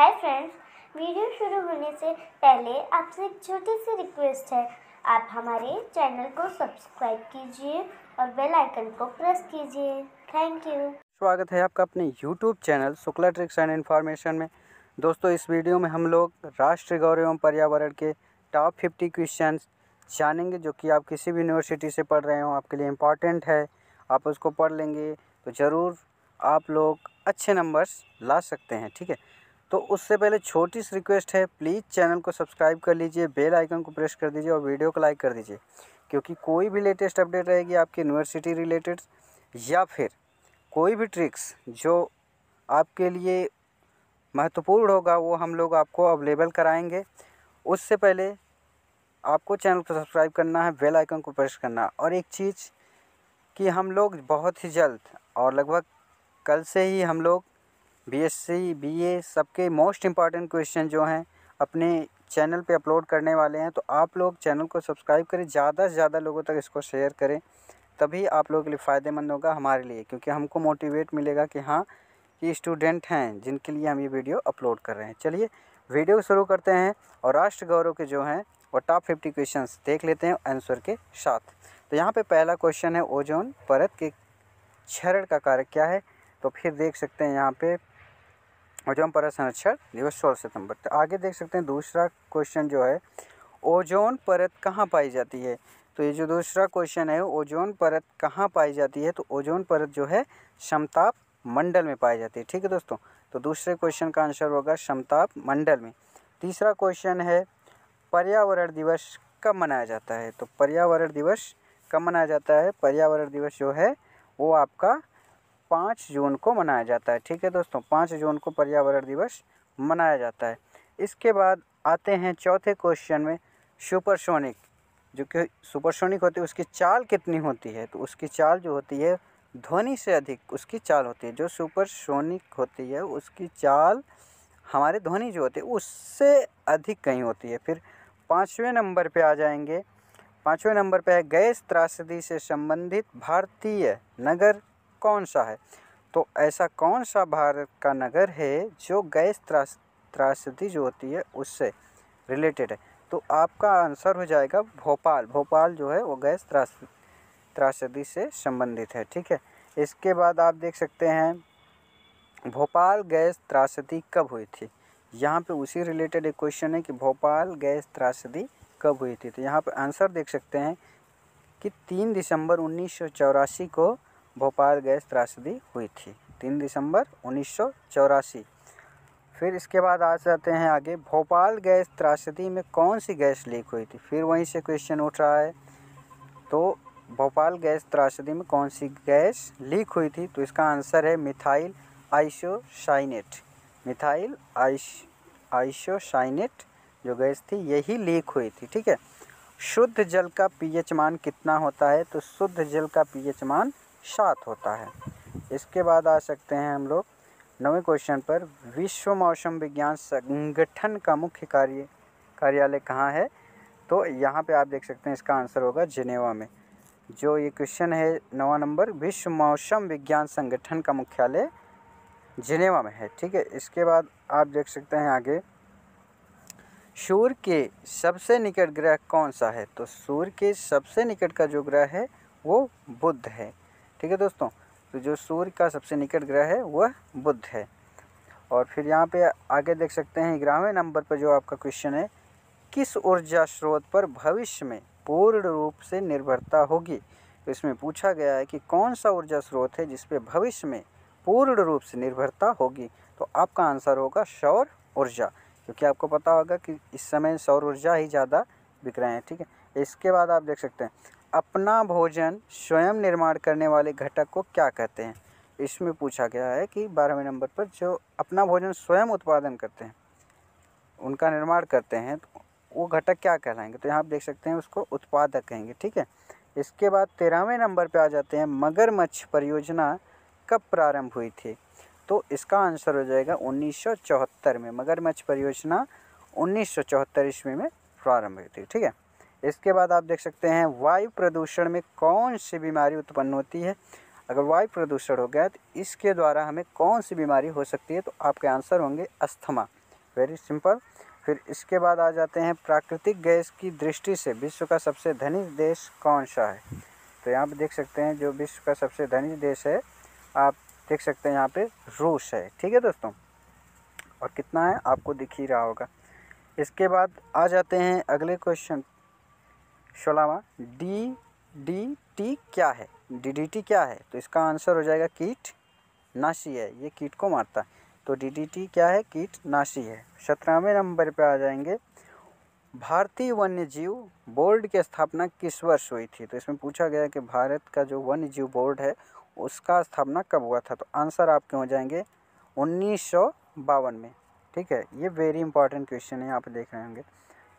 hi friends video शुरू होने से पहले आपसे एक छोटी सी रिक्वेस्ट है आप हमारे चैनल को सब्सक्राइब कीजिए और बेल आइकन को प्रेस कीजिए थैंक यू स्वागत है आपका अपने YouTube channel Shukla tricks and information में दोस्तों इस वीडियो में हम लोग राष्ट्रीय गौरव एवं पर्यावरण के टॉप फिफ्टी क्वेश्चन जानेंगे जो कि आप किसी भी यूनिवर्सिटी से पढ़ रहे हो आपके लिए इम्पॉर्टेंट है आप उसको पढ़ लेंगे तो ज़रूर आप लोग अच्छे नंबर्स ला सकते हैं ठीक है तो उससे पहले छोटी सी रिक्वेस्ट है प्लीज़ चैनल को सब्सक्राइब कर लीजिए बेल आइकन को प्रेस कर दीजिए और वीडियो को लाइक कर दीजिए क्योंकि कोई भी लेटेस्ट अपडेट रहेगी आपकी यूनिवर्सिटी रिलेटेड या फिर कोई भी ट्रिक्स जो आपके लिए महत्वपूर्ण होगा वो हम लोग आपको अवेलेबल कराएंगे उससे पहले आपको चैनल को सब्सक्राइब करना है बेल आइकन को प्रेस करना और एक चीज़ कि हम लोग बहुत ही जल्द और लगभग कल से ही हम लोग बीएससी बीए सबके मोस्ट इम्पॉर्टेंट क्वेश्चन जो हैं अपने चैनल पे अपलोड करने वाले हैं तो आप लोग चैनल को सब्सक्राइब करें ज़्यादा से ज़्यादा लोगों तक इसको शेयर करें तभी आप लोगों के लिए फ़ायदेमंद होगा हमारे लिए क्योंकि हमको मोटिवेट मिलेगा कि हाँ ये स्टूडेंट हैं जिनके लिए हम ये वीडियो अपलोड कर रहे हैं चलिए वीडियो शुरू करते हैं और राष्ट्र गौरव के जो हैं वो टॉप फिफ्टी क्वेश्चन देख लेते हैं आंसर के साथ तो यहाँ पर पहला क्वेश्चन है ओजोन परत के क्षरण का कार्य क्या है तो फिर देख सकते हैं यहाँ पे ओजोन परत संरक्षण दिवस सोलह सितंबर तो आगे देख सकते हैं दूसरा क्वेश्चन जो है ओजोन परत कहाँ पाई जाती है तो ये जो दूसरा क्वेश्चन है ओजोन परत कहाँ पाई जाती है तो ओजोन परत जो है समताप मंडल में पाई जाती है ठीक है दोस्तों तो दूसरे क्वेश्चन का आंसर होगा समताप मंडल में तीसरा क्वेश्चन है पर्यावरण दिवस कब मनाया जाता है तो पर्यावरण दिवस कब मनाया जाता है पर्यावरण दिवस जो है वो आपका पाँच जून को मनाया जाता है ठीक है दोस्तों पाँच जून को पर्यावरण दिवस मनाया जाता है इसके बाद आते हैं चौथे क्वेश्चन में सुपरसोनिक जो कि सुपरसोनिक होती है उसकी चाल कितनी होती है तो उसकी चाल जो होती है ध्वनि से अधिक उसकी चाल होती है जो सुपरसोनिक होती है उसकी चाल हमारे ध्वनि जो होती है उससे अधिक कहीं होती है फिर पाँचवें नंबर पे आ जाएंगे पाँचवें नंबर पे है गैस त्रासदी से संबंधित भारतीय नगर कौन सा है तो ऐसा कौन सा भारत का नगर है जो गैस त्रास त्रासदी जो होती है उससे रिलेटेड है तो आपका आंसर हो जाएगा भोपाल भोपाल जो है वो गैस त्रास त्रासदी से संबंधित है ठीक है इसके बाद आप देख सकते हैं भोपाल गैस त्रासदी कब हुई थी यहाँ पे उसी रिलेटेड एक क्वेश्चन है कि भोपाल गैस त्रासदी कब हुई थी तो यहाँ पर आंसर देख सकते हैं कि तीन दिसंबर उन्नीस को भोपाल गैस त्रासदी हुई थी तीन दिसंबर उन्नीस फिर इसके बाद आ जाते हैं आगे भोपाल गैस त्रासदी में कौन सी गैस लीक हुई थी फिर वहीं से क्वेश्चन उठ रहा है तो भोपाल गैस त्रासदी में कौन सी गैस लीक हुई थी तो इसका आंसर है methyl isocyanate methyl ice isocyanate जो गैस थी यही लीक हुई थी ठीक है शुद्ध जल का पीएच मान कितना होता है तो शुद्ध जल का पीएच मान सात होता है इसके बाद आ सकते हैं हम लोग नवे क्वेश्चन पर विश्व मौसम विज्ञान संगठन का मुख्य कार्य कार्यालय कहाँ है तो यहाँ पे आप देख सकते हैं इसका आंसर होगा जिनेवा में जो ये क्वेश्चन है नवा नंबर विश्व मौसम विज्ञान संगठन का मुख्यालय जिनेवा में है ठीक है इसके बाद आप देख सकते हैं आगे सूर्य के सबसे निकट ग्रह कौन सा है तो सूर्य के सबसे निकट का जो ग्रह है वो बुध है ठीक है दोस्तों तो जो सूर्य का सबसे निकट ग्रह है वह बुध है और फिर यहाँ पे आगे देख सकते हैं ग्यारहवें नंबर पर जो आपका क्वेश्चन है किस ऊर्जा स्रोत पर भविष्य में पूर्ण रूप से निर्भरता होगी तो इसमें पूछा गया है कि कौन सा ऊर्जा स्रोत है जिसपे भविष्य में पूर्ण रूप से निर्भरता होगी तो आपका आंसर होगा सौर ऊर्जा क्योंकि आपको पता होगा कि इस समय सौर ऊर्जा ही ज़्यादा बिक रहे हैं ठीक है इसके बाद आप देख सकते हैं अपना भोजन स्वयं निर्माण करने वाले घटक को क्या कहते हैं इसमें पूछा गया है कि बारहवें नंबर पर जो अपना भोजन स्वयं उत्पादन करते हैं उनका निर्माण करते हैं तो वो घटक क्या कहलाएंगे तो यहाँ आप देख सकते हैं उसको उत्पादक कहेंगे ठीक है इसके बाद तेरहवें नंबर पे आ जाते हैं मगरमच्छ परियोजना कब प्रारंभ हुई थी तो इसका आंसर हो जाएगा उन्नीस में मगरमच्छ परियोजना उन्नीस ईस्वी में प्रारंभ हुई थी ठीक है इसके बाद आप देख सकते हैं वायु प्रदूषण में कौन सी बीमारी उत्पन्न होती है अगर वायु प्रदूषण हो गया तो इसके द्वारा हमें कौन सी बीमारी हो सकती है तो आपके आंसर होंगे अस्थमा वेरी सिंपल फिर इसके बाद आ जाते हैं प्राकृतिक गैस की दृष्टि से विश्व का सबसे धनी देश कौन सा है तो यहाँ पर देख सकते हैं जो विश्व का सबसे धनी देश है आप देख सकते हैं यहाँ पे रूस है ठीक है दोस्तों और कितना है आपको दिख ही रहा होगा इसके बाद आ जाते हैं अगले क्वेश्चन सोलहवा डी डी टी क्या है डी डी टी क्या है तो इसका आंसर हो जाएगा कीट नाशी है ये कीट को मारता है तो डी डी टी क्या है कीट नाशी है सत्रहवें नंबर पर आ जाएंगे भारतीय वन्य जीव बोर्ड की स्थापना किस वर्ष हुई थी तो इसमें पूछा गया कि भारत का जो वन्य जीव बोर्ड है उसका स्थापना कब हुआ था तो आंसर आपके हो जाएंगे उन्नीस में ठीक है ये वेरी इंपॉर्टेंट क्वेश्चन है यहाँ पर देख रहे होंगे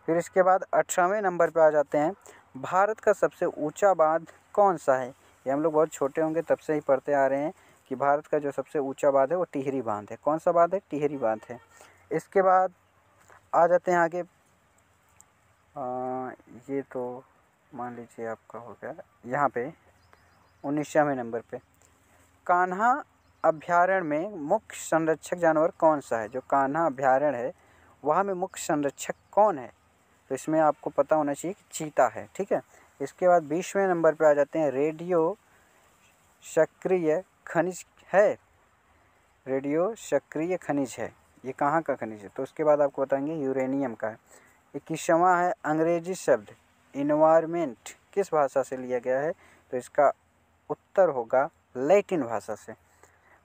फिर इसके बाद अठारहवें नंबर पे आ जाते हैं भारत का सबसे ऊंचा बांध कौन सा है ये हम लोग बहुत छोटे होंगे तब से ही पढ़ते आ रहे हैं कि भारत का जो सबसे ऊंचा बांध है वो टिहरी बांध है कौन सा बांध है टिहरी बांध है इसके बाद आ जाते हैं आगे आ, ये तो मान लीजिए आपका हो गया यहाँ पे उन्नीसवें नंबर पे कान्हा अभ्यारण्य में मुख्य संरक्षक जानवर कौन सा है जो कान्हा अभ्यारण्य है वहाँ में मुख्य संरक्षक कौन है तो इसमें आपको पता होना चाहिए कि चीता है ठीक है इसके बाद बीसवें नंबर पर आ जाते हैं रेडियो सक्रिय खनिज है रेडियो सक्रिय खनिज है ये कहाँ का खनिज है तो उसके बाद आपको बताएंगे यूरेनियम का है इक्कीसवा है अंग्रेजी शब्द इन्वायरमेंट किस भाषा से लिया गया है तो इसका उत्तर होगा लैटिन भाषा से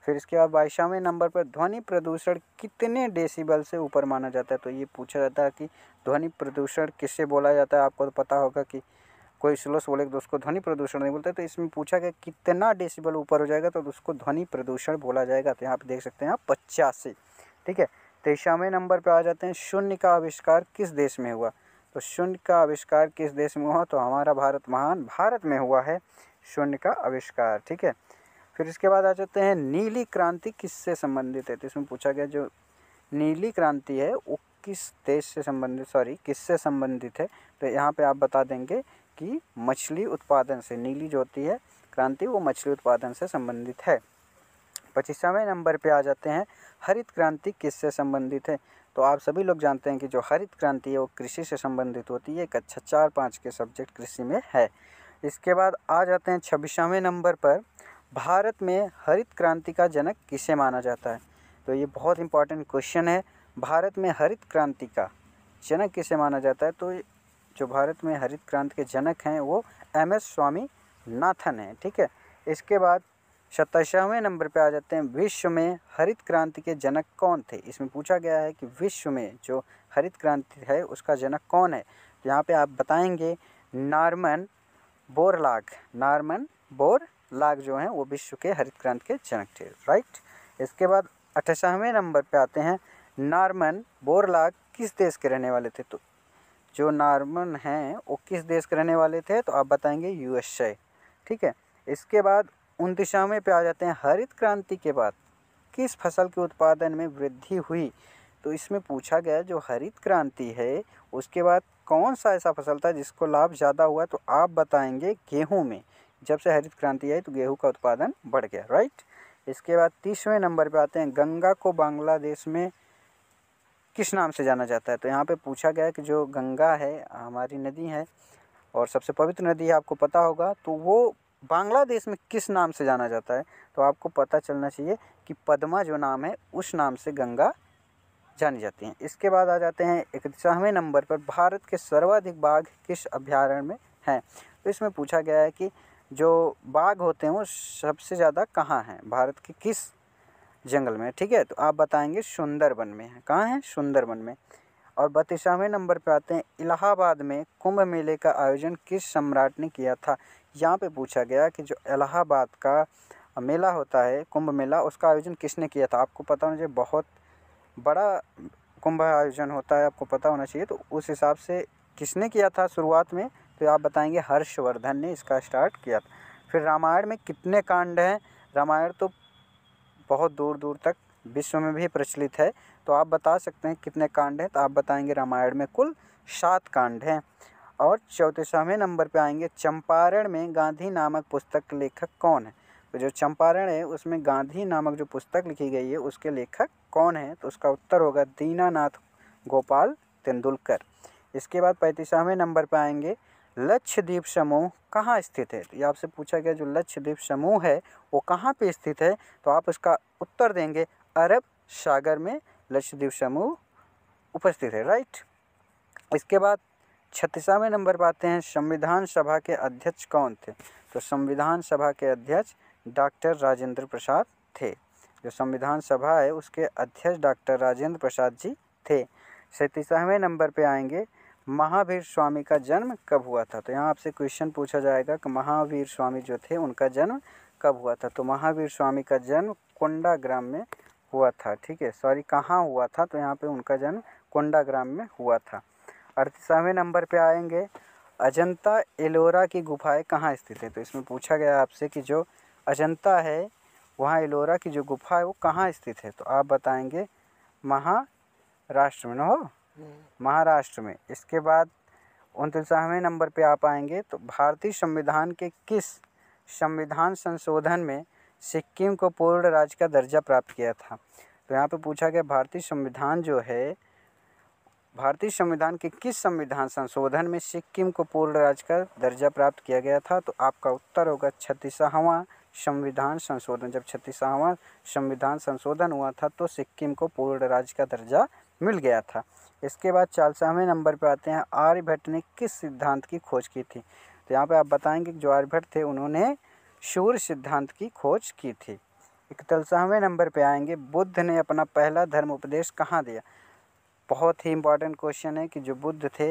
फिर इसके बाद बाईसवें नंबर पर ध्वनि प्रदूषण कितने डेसिबल से ऊपर माना जाता है तो ये पूछा जाता है कि ध्वनि प्रदूषण किससे बोला जाता है आपको तो पता होगा कि कोई स्लो से बोलेगा तो उसको ध्वनि प्रदूषण नहीं बोलते तो इसमें पूछा गया कितना डेसिबल ऊपर हो जाएगा तो उसको ध्वनि प्रदूषण बोला जाएगा तो यहाँ पर देख सकते हैं आप पचासी ठीक है तेईसवें नंबर पर आ जाते हैं शून्य का आविष्कार किस देश में हुआ तो शून्य का आविष्कार किस देश में हुआ तो हमारा भारत महान भारत में हुआ है शून्य का आविष्कार ठीक है फिर इसके बाद आ जाते हैं नीली क्रांति किससे संबंधित है तो इसमें पूछा गया जो नीली क्रांति है वो किस देश से संबंधित सॉरी किससे संबंधित है तो यहाँ पे आप बता देंगे कि मछली उत्पादन से नीली जो होती है क्रांति वो मछली उत्पादन से संबंधित है पच्चीसवें नंबर पे आ जाते हैं हरित क्रांति किससे संबंधित है तो आप सभी लोग जानते हैं कि जो हरित क्रांति है वो कृषि से संबंधित होती है कक्षा अच्छा चार पाँच के सब्जेक्ट कृषि में है इसके बाद आ जाते हैं छब्बीसवें नंबर पर भारत में हरित क्रांति का जनक किसे माना जाता है तो ये बहुत इंपॉर्टेंट क्वेश्चन है भारत में हरित क्रांति का जनक किसे माना जाता है तो जो भारत में हरित क्रांति के जनक हैं वो एम एस स्वामी नाथन है ठीक है इसके बाद सत्ताईसवें नंबर पे आ जाते हैं विश्व में हरित क्रांति के जनक कौन थे इसमें पूछा गया है कि विश्व में जो हरित क्रांति है उसका जनक कौन है तो यहाँ पे आप बताएंगे Norman Borlaug Norman Borlaug जो हैं वो विश्व के हरित क्रांति के जनक थे राइट इसके बाद अठारहवें नंबर पे आते हैं नॉर्मन बोरलाग किस देश के रहने वाले थे तो जो नार्मन हैं वो किस देश के रहने वाले थे तो आप बताएंगे यूएसए ठीक है इसके बाद उनतीसवें पे आ जाते हैं हरित क्रांति के बाद किस फसल के उत्पादन में वृद्धि हुई तो इसमें पूछा गया जो हरित क्रांति है उसके बाद कौन सा ऐसा फसल था जिसको लाभ ज़्यादा हुआ तो आप बताएंगे गेहूँ में जब से हरित क्रांति आई तो गेहूँ का उत्पादन बढ़ गया राइट इसके बाद तीसवें नंबर पे आते हैं गंगा को बांग्लादेश में किस नाम से जाना जाता है तो यहाँ पे पूछा गया कि जो गंगा है हमारी नदी है और सबसे पवित्र नदी है आपको पता होगा तो वो बांग्लादेश में किस नाम से जाना जाता है तो आपको पता चलना चाहिए कि पद्मा जो नाम है उस नाम से गंगा जानी जाती हैं इसके बाद आ जाते हैं इकतीसवें नंबर पर भारत के सर्वाधिक बाघ किस अभ्यारण्य में हैं तो इसमें पूछा गया है कि जो बाघ होते हैं वो सबसे ज़्यादा कहाँ हैं भारत के किस जंगल में ठीक है तो आप बताएंगे सुंदरबन में है कहाँ हैं सुंदरबन में और बत्तीसवें नंबर पर आते हैं इलाहाबाद में कुंभ मेले का आयोजन किस सम्राट ने किया था यहाँ पे पूछा गया कि जो इलाहाबाद का मेला होता है कुंभ मेला उसका आयोजन किसने किया था आपको पता होना चाहिए बहुत बड़ा कुंभ आयोजन होता है आपको पता होना चाहिए तो उस हिसाब से किसने किया था शुरुआत में तो आप बताएंगे हर्षवर्धन ने इसका स्टार्ट किया था फिर रामायण में कितने कांड हैं रामायण तो बहुत दूर दूर तक विश्व में भी प्रचलित है तो आप बता सकते हैं कितने कांड हैं तो आप बताएंगे रामायण में कुल सात कांड हैं और चौंतीसवें नंबर पे आएंगे चंपारण में गांधी नामक पुस्तक लेखक कौन है तो जो चंपारण है उसमें गांधी नामक जो पुस्तक लिखी गई है उसके लेखक कौन है तो उसका उत्तर होगा दीनानाथ गोपाल तेंदुलकर इसके बाद पैंतीसवें नंबर पर आएंगे लक्षद्वीप समूह कहाँ स्थित है तो ये आपसे पूछा गया जो लक्षद्वीप समूह है वो कहाँ पे स्थित है तो आप इसका उत्तर देंगे अरब सागर में लक्षद्वीप समूह उपस्थित है राइट इसके बाद छत्तीसवें नंबर पर आते हैं संविधान सभा के अध्यक्ष कौन थे तो संविधान सभा के अध्यक्ष डॉक्टर राजेंद्र प्रसाद थे जो संविधान सभा है उसके अध्यक्ष डॉक्टर राजेंद्र प्रसाद जी थे सैंतीसवें नंबर पे आएंगे महावीर स्वामी का जन्म कब हुआ था तो यहाँ आपसे क्वेश्चन पूछा जाएगा कि महावीर स्वामी जो थे उनका जन्म कब हुआ था तो महावीर स्वामी का जन्म कोंडा ग्राम में हुआ था ठीक है सॉरी कहाँ हुआ था तो यहाँ पे उनका जन्म कोंडा ग्राम में हुआ था अड़तीसवें नंबर पे आएंगे अजंता एलोरा की गुफाएं कहाँ स्थित है तो इसमें पूछा गया आपसे कि जो अजंता है वहाँ एलोरा की जो गुफा है वो कहाँ स्थित है तो आप बताएंगे महाराष्ट्र में हो महाराष्ट्र में इसके बाद उनतीसवें नंबर पे आप आएंगे तो भारतीय संविधान के किस संविधान संशोधन में सिक्किम को पूर्ण राज्य का दर्जा प्राप्त किया था तो यहाँ पे पूछा गया भारतीय संविधान जो है भारतीय संविधान के किस संविधान संशोधन में सिक्किम को पूर्ण राज्य का दर्जा प्राप्त किया गया था तो आपका उत्तर होगा छत्तीसवां संविधान संशोधन जब छत्तीसवां संविधान संशोधन हुआ था तो सिक्किम को पूर्ण राज्य का दर्जा मिल गया था इसके बाद चालसावें नंबर पर आते हैं आर्यभट्ट ने किस सिद्धांत की खोज की थी तो यहाँ पर आप बताएंगे जो आर्यभट्ट थे उन्होंने शूर सिद्धांत की खोज की थी इकतलसावें नंबर पे आएंगे बुद्ध ने अपना पहला धर्म उपदेश कहाँ दिया बहुत ही इम्पॉर्टेंट क्वेश्चन है कि जो बुद्ध थे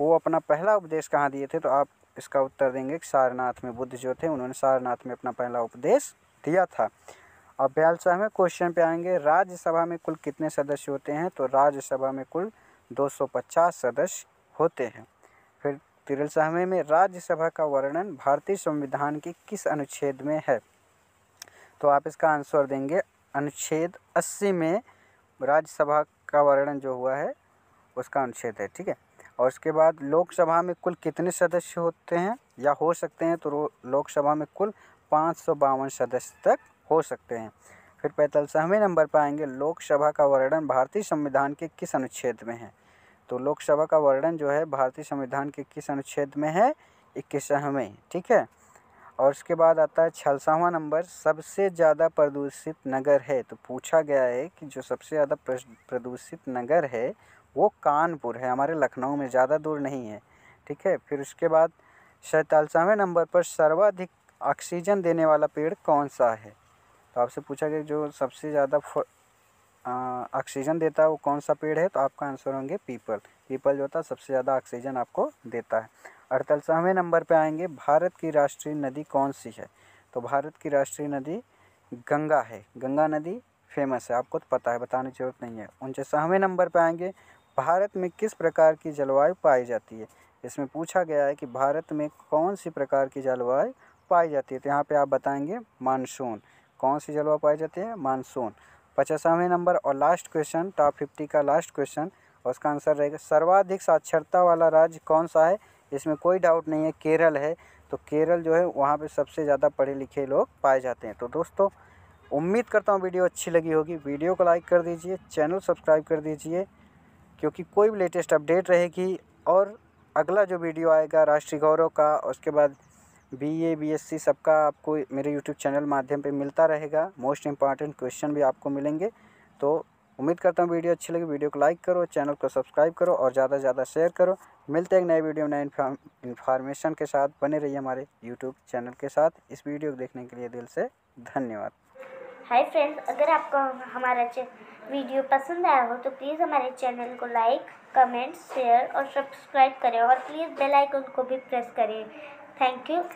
वो अपना पहला उपदेश कहाँ दिए थे तो आप इसका उत्तर देंगे कि सारनाथ में बुद्ध जो थे उन्होंने सारनाथ में अपना पहला उपदेश दिया था अब बयालसवें क्वेश्चन पे आएंगे राज्यसभा में कुल कितने सदस्य होते हैं तो राज्यसभा में कुल दो सौ पचास सदस्य होते हैं फिर तिरसठवें में राज्यसभा का वर्णन भारतीय संविधान के किस अनुच्छेद में है तो आप इसका आंसर देंगे अनुच्छेद अस्सी में राज्यसभा का वर्णन जो हुआ है उसका अनुच्छेद है ठीक है और उसके बाद लोकसभा में कुल कितने सदस्य होते हैं या हो सकते हैं तो लोकसभा में कुल पाँच सौ बावन सदस्य तक हो सकते हैं फिर पैंतालीसवें नंबर पर आएंगे लोकसभा का वर्णन भारतीय संविधान के किस अनुच्छेद में है तो लोकसभा का वर्णन जो है भारतीय संविधान के किस अनुच्छेद में है इक्कीसवें ठीक है और उसके बाद आता है छलसावा नंबर सबसे ज़्यादा प्रदूषित नगर है तो पूछा गया है कि जो सबसे ज़्यादा प्रदूषित नगर है वो कानपुर है हमारे लखनऊ में ज़्यादा दूर नहीं है ठीक है फिर उसके बाद सैतालीसवें नंबर पर सर्वाधिक ऑक्सीजन देने वाला पेड़ कौन सा है तो आपसे पूछा गया जो सबसे ज़्यादा ऑक्सीजन देता है वो कौन सा पेड़ है तो आपका आंसर होंगे पीपल पीपल जो होता है सबसे ज़्यादा ऑक्सीजन आपको देता है अड़तालीसवें नंबर पे आएंगे भारत की राष्ट्रीय नदी कौन सी है तो भारत की राष्ट्रीय नदी गंगा है गंगा नदी फेमस है आपको तो पता है बताने की जरूरत नहीं है उनचासवें नंबर पर आएंगे भारत में किस प्रकार की जलवायु पाई जाती है इसमें पूछा गया है कि भारत में कौन सी प्रकार की जलवायु पाई जाती है तो यहाँ पे आप बताएंगे मानसून कौन सी जलवा पाई जाती है मानसून पचासवें नंबर और लास्ट क्वेश्चन टॉप फिफ्टी का लास्ट क्वेश्चन उसका आंसर रहेगा सर्वाधिक साक्षरता वाला राज्य कौन सा है इसमें कोई डाउट नहीं है केरल है तो केरल जो है वहाँ पे सबसे ज़्यादा पढ़े लिखे लोग पाए जाते हैं तो दोस्तों उम्मीद करता हूँ वीडियो अच्छी लगी होगी वीडियो को लाइक कर दीजिए चैनल सब्सक्राइब कर दीजिए क्योंकि कोई भी लेटेस्ट अपडेट रहेगी और अगला जो वीडियो आएगा राष्ट्रीय गौरव का उसके बाद B A B S C सबका आपको मेरे यूट्यूब चैनल माध्यम पे मिलता रहेगा मोस्ट इंपॉर्टेंट क्वेश्चन भी आपको मिलेंगे तो उम्मीद करता हूँ वीडियो अच्छी लगी वीडियो को लाइक करो चैनल को सब्सक्राइब करो और ज़्यादा से ज़्यादा शेयर करो मिलते हैं नए वीडियो नए इन्फॉर्मेशन के साथ बने रहिए हमारे यूट्यूब चैनल के साथ इस वीडियो को देखने के लिए दिल से धन्यवाद हाय फ्रेंड्स अगर आपको हमारा वीडियो पसंद आया हो तो प्लीज़ हमारे चैनल को लाइक कमेंट शेयर और सब्सक्राइब करें और प्लीज़ बेल आइकन को भी प्रेस करें थैंक यू